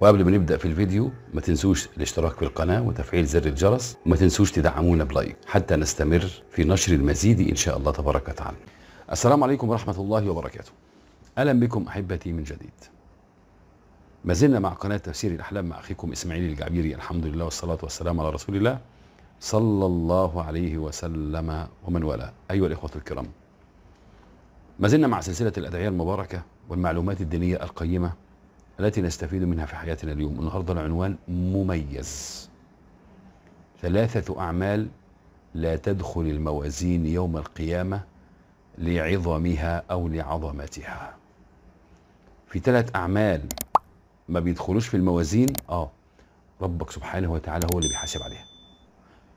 وقبل ما نبدا في الفيديو ما تنسوش الاشتراك في القناه وتفعيل زر الجرس وما تنسوش تدعمونا بلايك حتى نستمر في نشر المزيد ان شاء الله تبارك وتعالى السلام عليكم ورحمه الله وبركاته اهلا بكم احبتي من جديد ما زلنا مع قناه تفسير الاحلام مع اخيكم اسماعيل الجعبيري الحمد لله والصلاه والسلام على رسول الله صلى الله عليه وسلم ومن والاه ايها الاخوه الكرام ما زلنا مع سلسله الادعيه المباركه والمعلومات الدينيه القيمه التي نستفيد منها في حياتنا اليوم النهاردة العنوان مميز ثلاثة أعمال لا تدخل الموازين يوم القيامة لعظمها أو لعظمتها في ثلاث أعمال ما بيدخلوش في الموازين آه ربك سبحانه وتعالى هو اللي بيحاسب عليها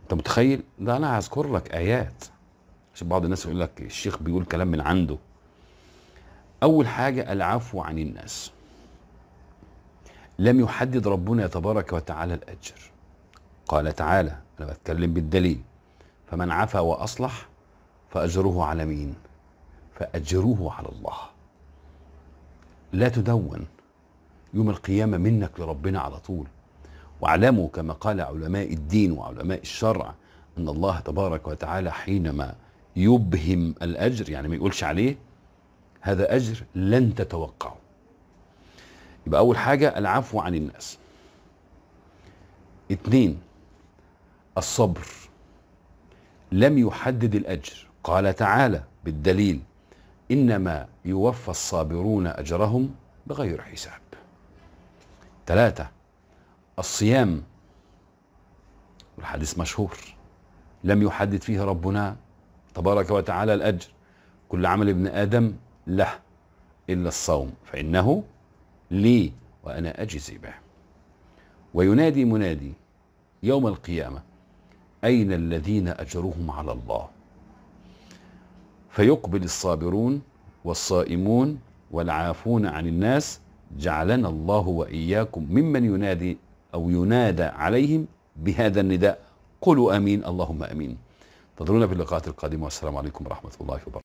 أنت متخيل ده أنا هذكر لك آيات عشان بعض الناس يقول لك الشيخ بيقول كلام من عنده أول حاجة العفو عن الناس لم يحدد ربنا تبارك وتعالى الأجر قال تعالى أنا بتكلم بالدليل فمن عفا وأصلح فأجره على مين فأجره على الله لا تدون يوم القيامة منك لربنا على طول واعلموا كما قال علماء الدين وعلماء الشرع أن الله تبارك وتعالى حينما يبهم الأجر يعني ما يقولش عليه هذا أجر لن تتوقعه يبقى اول حاجه العفو عن الناس اتنين الصبر لم يحدد الاجر قال تعالى بالدليل انما يوفى الصابرون اجرهم بغير حساب ثلاثه الصيام والحديث مشهور لم يحدد فيه ربنا تبارك وتعالى الاجر كل عمل ابن ادم له الا الصوم فانه لي وأنا أجزي به وينادي منادي يوم القيامة أين الذين أجرهم على الله فيقبل الصابرون والصائمون والعافون عن الناس جعلنا الله وإياكم ممن ينادي أو ينادى عليهم بهذا النداء قولوا آمين اللهم آمين انتظرونا في اللقاءات القادمة والسلام عليكم ورحمة الله وبركاته